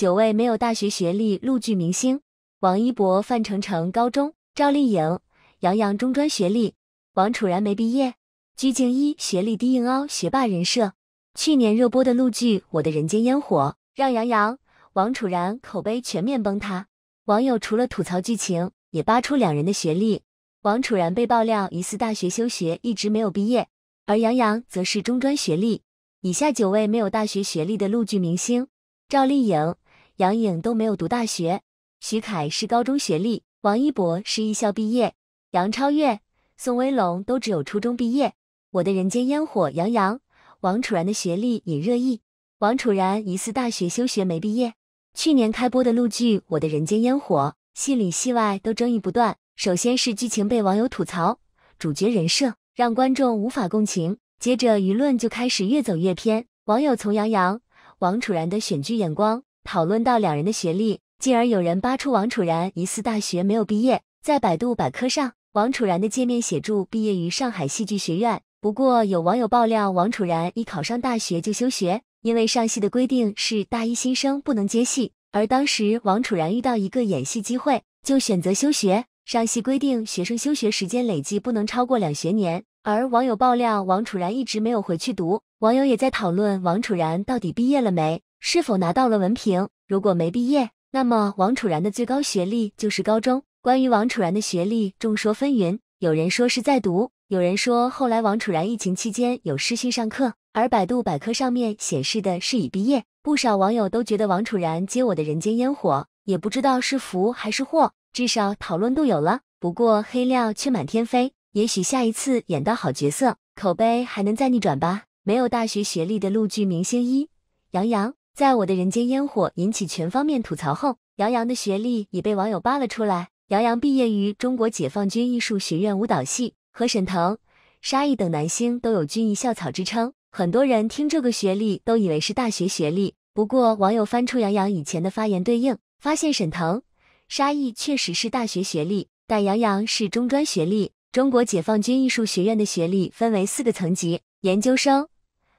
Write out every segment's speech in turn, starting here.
九位没有大学学历陆剧明星：王一博、范丞丞高中，赵丽颖、杨洋中专学历，王楚然没毕业，鞠婧祎学历低硬凹学霸人设。去年热播的陆剧《我的人间烟火》让杨洋、王楚然口碑全面崩塌，网友除了吐槽剧情，也扒出两人的学历。王楚然被爆料疑似大学休学，一直没有毕业，而杨洋则是中专学历。以下九位没有大学学历的陆剧明星：赵丽颖。杨颖都没有读大学，徐凯是高中学历，王一博是艺校毕业，杨超越、宋威龙都只有初中毕业。我的人间烟火，杨洋、王楚然的学历引热议。王楚然疑似大学休学没毕业。去年开播的陆剧《我的人间烟火》，戏里戏外都争议不断。首先是剧情被网友吐槽，主角人设让观众无法共情。接着舆论就开始越走越偏，网友从杨洋、王楚然的选剧眼光。讨论到两人的学历，进而有人扒出王楚然疑似大学没有毕业。在百度百科上，王楚然的界面写注毕业于上海戏剧学院。不过，有网友爆料，王楚然一考上大学就休学，因为上戏的规定是大一新生不能接戏。而当时王楚然遇到一个演戏机会，就选择休学。上戏规定学生休学时间累计不能超过两学年。而网友爆料，王楚然一直没有回去读。网友也在讨论王楚然到底毕业了没。是否拿到了文凭？如果没毕业，那么王楚然的最高学历就是高中。关于王楚然的学历，众说纷纭，有人说是在读，有人说后来王楚然疫情期间有试训上课，而百度百科上面显示的是已毕业。不少网友都觉得王楚然接我的人间烟火，也不知道是福还是祸，至少讨论度有了。不过黑料却满天飞，也许下一次演到好角色，口碑还能再逆转吧。没有大学学历的陆剧明星一，杨洋。在我的人间烟火引起全方面吐槽后，杨洋的学历也被网友扒了出来。杨洋毕业于中国解放军艺术学院舞蹈系，和沈腾、沙溢等男星都有军艺校草之称。很多人听这个学历都以为是大学学历，不过网友翻出杨洋以前的发言对应，发现沈腾、沙溢确实是大学学历，但杨洋是中专学历。中国解放军艺术学院的学历分为四个层级：研究生、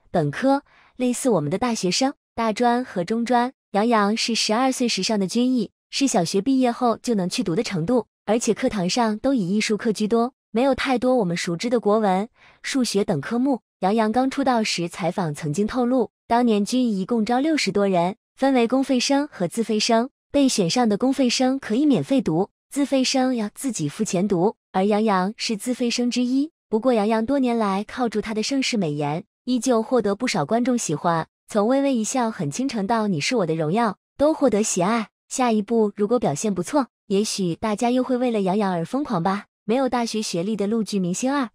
本科，类似我们的大学生。大专和中专，杨洋是十二岁时上的军艺，是小学毕业后就能去读的程度，而且课堂上都以艺术课居多，没有太多我们熟知的国文、数学等科目。杨洋刚出道时采访曾经透露，当年军艺一共招六十多人，分为公费生和自费生，被选上的公费生可以免费读，自费生要自己付钱读。而杨洋是自费生之一。不过杨洋多年来靠住他的盛世美颜，依旧获得不少观众喜欢。从微微一笑很倾城到你是我的荣耀，都获得喜爱。下一步如果表现不错，也许大家又会为了杨洋而疯狂吧。没有大学学历的陆剧明星二，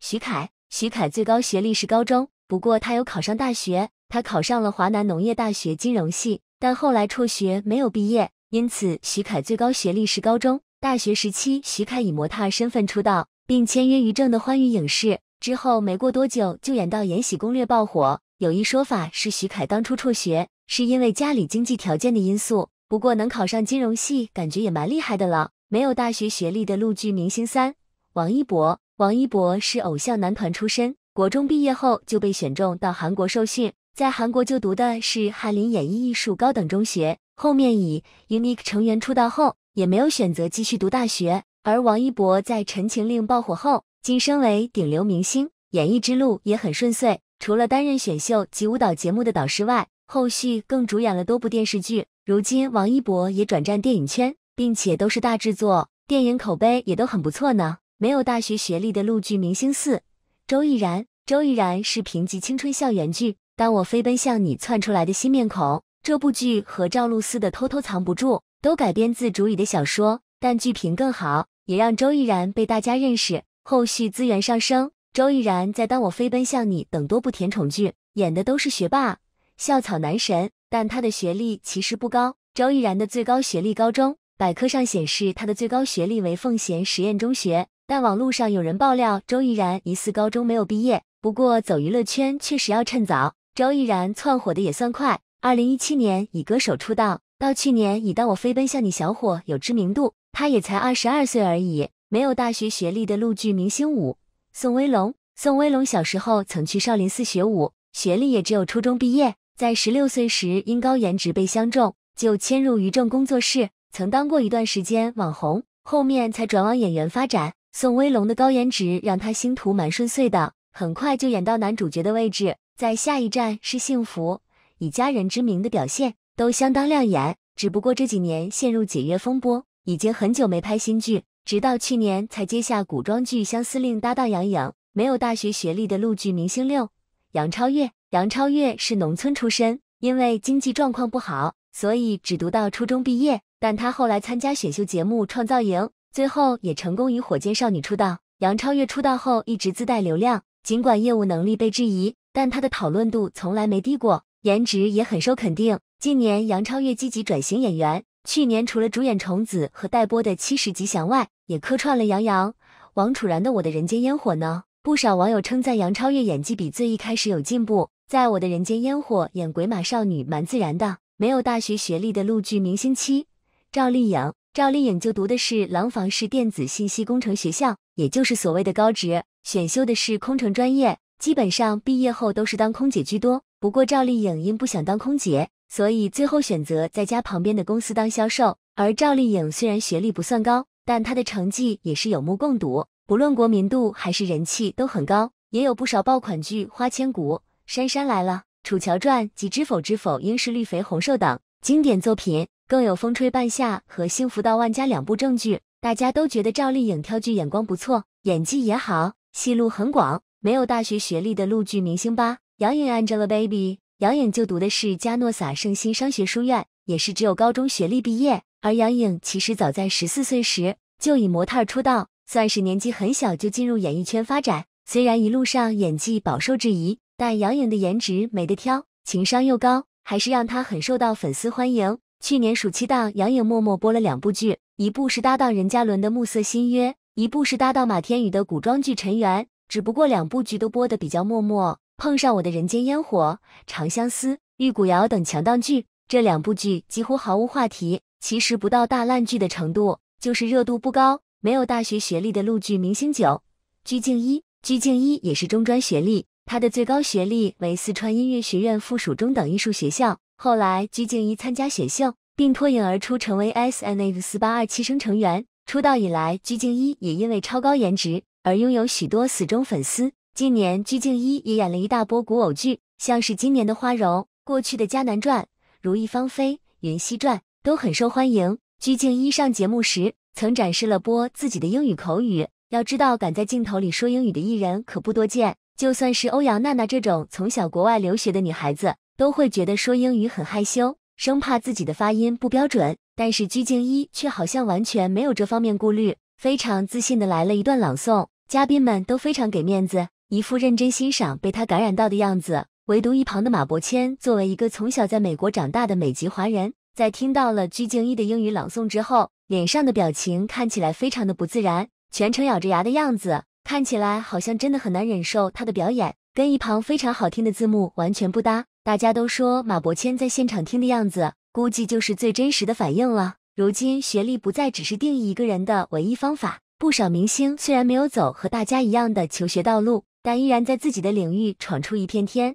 徐凯。徐凯最高学历是高中，不过他有考上大学。他考上了华南农业大学金融系，但后来辍学没有毕业，因此徐凯最高学历是高中。大学时期，徐凯以模特身份出道，并签约于正的欢娱影视。之后没过多久就演到《延禧攻略》爆火。有一说法是许凯当初辍学是因为家里经济条件的因素，不过能考上金融系，感觉也蛮厉害的了。没有大学学历的陆剧明星三，王一博。王一博是偶像男团出身，国中毕业后就被选中到韩国受训，在韩国就读的是翰林演艺艺术高等中学。后面以 UNIQ u e 成员出道后，也没有选择继续读大学。而王一博在《陈情令》爆火后，晋升为顶流明星，演艺之路也很顺遂。除了担任选秀及舞蹈节目的导师外，后续更主演了多部电视剧。如今王一博也转战电影圈，并且都是大制作，电影口碑也都很不错呢。没有大学学历的陆剧明星四，周翊然。周翊然是评级青春校园剧《当我飞奔向你》窜出来的新面孔，这部剧和赵露思的《偷偷藏不住》都改编自主语的小说，但剧评更好，也让周翊然被大家认识，后续资源上升。周翊然在《当我飞奔向你》等多部甜宠剧演的都是学霸、校草男神，但他的学历其实不高。周翊然的最高学历高中，百科上显示他的最高学历为奉贤实验中学，但网络上有人爆料周翊然疑似高中没有毕业。不过走娱乐圈确实要趁早，周翊然窜火的也算快。二零一七年以歌手出道，到去年以《当我飞奔向你》小伙有知名度，他也才二十二岁而已，没有大学学历的陆剧明星五。宋威龙，宋威龙小时候曾去少林寺学武，学历也只有初中毕业。在十六岁时，因高颜值被相中，就迁入于正工作室，曾当过一段时间网红，后面才转往演员发展。宋威龙的高颜值让他星途蛮顺遂的，很快就演到男主角的位置。在下一站是幸福，以家人之名的表现都相当亮眼，只不过这几年陷入解约风波，已经很久没拍新剧。直到去年才接下古装剧《相思令》，搭档杨颖。没有大学学历的陆剧明星六，杨超越。杨超越是农村出身，因为经济状况不好，所以只读到初中毕业。但他后来参加选秀节目《创造营》，最后也成功与火箭少女出道。杨超越出道后一直自带流量，尽管业务能力被质疑，但她的讨论度从来没低过，颜值也很受肯定。近年，杨超越积极转型演员。去年除了主演《虫子》和待播的《七时吉祥》外，也客串了杨洋、王楚然的《我的人间烟火》呢。不少网友称赞杨超越演技比最一开始有进步。在我的人间烟火演鬼马少女蛮自然的。没有大学学历的陆剧明星七赵丽颖，赵丽颖就读的是廊坊市电子信息工程学校，也就是所谓的高职，选修的是空乘专业，基本上毕业后都是当空姐居多。不过赵丽颖因不想当空姐。所以最后选择在家旁边的公司当销售。而赵丽颖虽然学历不算高，但她的成绩也是有目共睹，不论国民度还是人气都很高。也有不少爆款剧，《花千骨》《杉杉来了》《楚乔传》及《知否知否应是绿肥红瘦》等经典作品，更有《风吹半夏》和《幸福到万家》两部正剧。大家都觉得赵丽颖挑剧眼光不错，演技也好，戏路很广。没有大学学历的陆剧明星吧？杨颖 angelababy。杨颖就读的是加诺撒圣心商学书院，也是只有高中学历毕业。而杨颖其实早在十四岁时就以模特出道，算是年纪很小就进入演艺圈发展。虽然一路上演技饱受质疑，但杨颖的颜值没得挑，情商又高，还是让她很受到粉丝欢迎。去年暑期档，杨颖默默播了两部剧，一部是搭档任嘉伦的《暮色新约》，一部是搭档马天宇的古装剧《尘缘》。只不过两部剧都播的比较默默。碰上我的《人间烟火》《长相思》《玉骨遥》等强档剧，这两部剧几乎毫无话题，其实不到大烂剧的程度，就是热度不高。没有大学学历的陆剧明星九鞠婧祎，鞠婧祎也是中专学历，她的最高学历为四川音乐学院附属中等艺术学校。后来鞠婧祎参加选秀，并脱颖而出，成为 S N H 四八二七生成员。出道以来，鞠婧祎也因为超高颜值而拥有许多死忠粉丝。近年，鞠婧祎也演了一大波古偶剧，像是今年的《花荣》、过去的《迦南传》《如意芳菲》《云汐传》都很受欢迎。鞠婧祎上节目时曾展示了播自己的英语口语，要知道敢在镜头里说英语的艺人可不多见。就算是欧阳娜娜这种从小国外留学的女孩子，都会觉得说英语很害羞，生怕自己的发音不标准。但是鞠婧祎却好像完全没有这方面顾虑，非常自信的来了一段朗诵，嘉宾们都非常给面子。一副认真欣赏被他感染到的样子，唯独一旁的马伯骞，作为一个从小在美国长大的美籍华人，在听到了鞠婧祎的英语朗诵之后，脸上的表情看起来非常的不自然，全程咬着牙的样子，看起来好像真的很难忍受他的表演，跟一旁非常好听的字幕完全不搭。大家都说马伯骞在现场听的样子，估计就是最真实的反应了。如今学历不再只是定义一个人的唯一方法，不少明星虽然没有走和大家一样的求学道路。但依然在自己的领域闯出一片天。